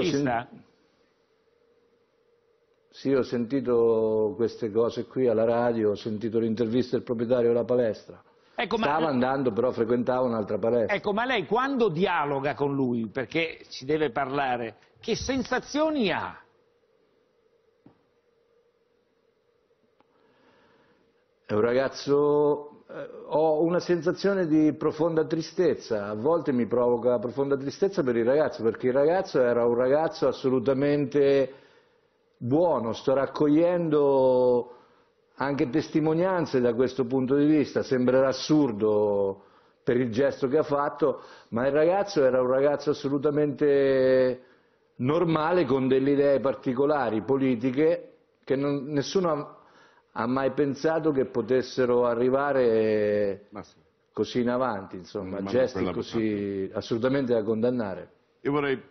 Io Ci sta? Sì, ho sentito queste cose qui alla radio, ho sentito l'intervista del proprietario della palestra. Ecco, Stava ma... andando, però frequentava un'altra palestra. Ecco, ma lei quando dialoga con lui, perché ci deve parlare, che sensazioni ha? È un ragazzo eh, ho una sensazione di profonda tristezza, a volte mi provoca profonda tristezza per il ragazzo, perché il ragazzo era un ragazzo assolutamente buono, sto raccogliendo anche testimonianze da questo punto di vista, sembrerà assurdo per il gesto che ha fatto, ma il ragazzo era un ragazzo assolutamente normale con delle idee particolari, politiche, che non, nessuno ha mai pensato che potessero arrivare sì. così in avanti, insomma, gesti così ah. assolutamente da condannare. Io vorrei